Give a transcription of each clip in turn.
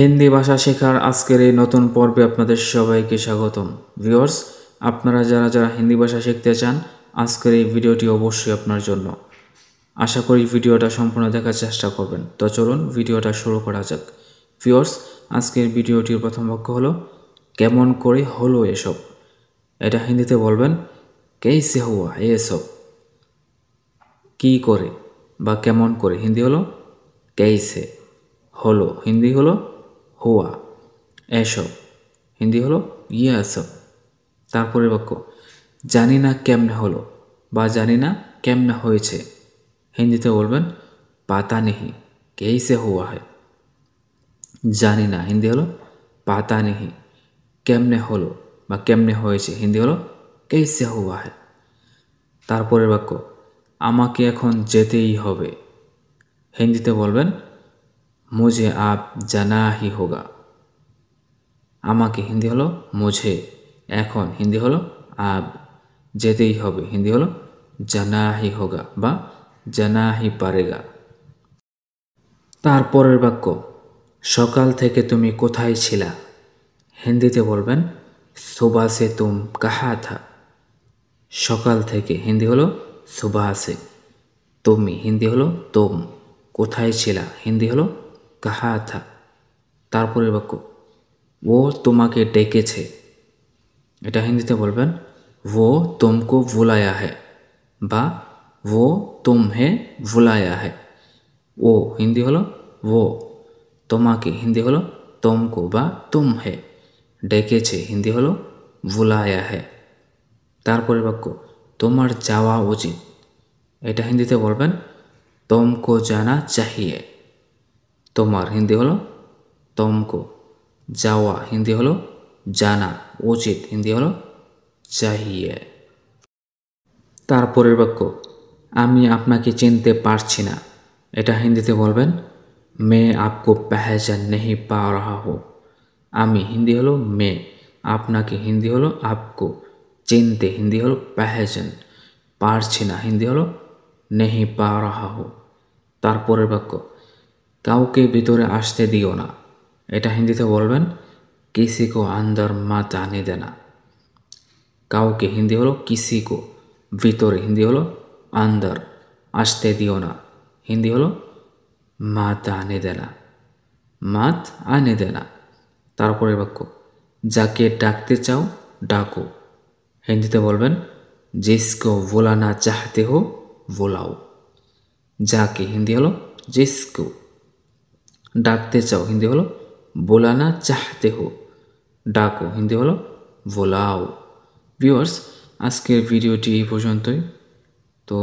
হিন্দি ভাষা শেখার আজকের এই নতুন পর্বে আপনাদের সবাইকে স্বাগতম ভিওর্স আপনারা যারা যারা হিন্দি ভাষা শিখতে চান আজকের এই ভিডিওটি অবশ্যই আপনার জন্য আশা করি ভিডিওটা সম্পূর্ণ দেখার চেষ্টা করবেন তো চলুন ভিডিওটা শুরু করা যাক ভিওর্স আজকের ভিডিওটির প্রথম বাক্য হলো কেমন করে হলো এসব এটা হিন্দিতে বলবেন কেই সে হুয়া এসব কী করে বা কেমন করে হিন্দি হলো কেই সে হলো হিন্দি হলো হোয়া এসব হিন্দি হলো ইয়ে এসব তারপরের বাক্য জানি না কেমনে হলো বা জানি না কেমনে হয়েছে হিন্দিতে বলবেন পাতা নেহি কেইসে হুয়া হয় জানি না হিন্দি হলো পাতা নেহি কেমনে হলো বা কেমনে হয়েছে হিন্দি হলো কেইসে হুয়া হয় তারপরের বাক্য আমাকে এখন যেতেই হবে হিন্দিতে বলবেন মুঝে আপ জানা হি হোগা আমাকে হিন্দি হলো মুঝে এখন হিন্দি হলো আব যেতেই হবে হিন্দি হলো জানাহি হি হোগা বা জানাহি পারেগা তারপরের বাক্য সকাল থেকে তুমি কোথায় ছিলা হিন্দিতে বলবেন সুবাসে তুম কাহা থা সকাল থেকে হিন্দি হলো সুবাসে তুমি হিন্দি হলো তোম কোথায় ছিলা হিন্দি হলো কাহা থা তারপরের বাক্য ও তোমাকে ডেকেছে এটা হিন্দিতে বলবেন ও তোমকো ভুলায়া হে বা ও তোম হে ভুলায়া হে ও হিন্দি হলো ও তোমাকে হিন্দি হলো তোমকো বা তুম হে ডেকেছে হিন্দি হলো ভুলায়া হে তারপরে বাক্য তোমার যাওয়া উচিত এটা হিন্দিতে বলবেন তোমকো জানা চাহিয়ে তোমার হিন্দি হলো তমকো যাওয়া হিন্দি হলো জানা উচিত হিন্দি হলো চাহিয়ে তারপরের বাক্য আমি আপনাকে চিনতে পারছি না এটা হিন্দিতে বলবেন মে আপকো পেহেজান নেহি পা রাহা হো আমি হিন্দি হলো মে আপনাকে হিন্দি হলো আপকো চিনতে হিন্দি হলো পেহেজান পারছি না হিন্দি হলো নেহি পা রাহা হো তারপরের বাক্য কাউকে ভিতরে আসতে দিও না এটা হিন্দিতে বলবেন কিসিকো আন্দর মা দে না কাউকে হিন্দি হলো কিসিকো ভিতরে হিন্দি হলো আন্দর আসতে দিও না হিন্দি হলো মাত আনে দে না মাত আনে না তারপরে বাক্য যাকে ডাকতে চাও ডাকো হিন্দিতে বলবেন জিসকো বোলানা চাহতে হো বোলাও যাকে হিন্দি হলো জিসকো ডাকতে চাও হিন্দি হলো বোলানা চাহতে হো ডাকো হিন্দি হলো বোলাও ভিওর্স আজকের ভিডিওটি এই পর্যন্তই তো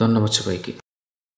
ধন্যবাদ সবাইকে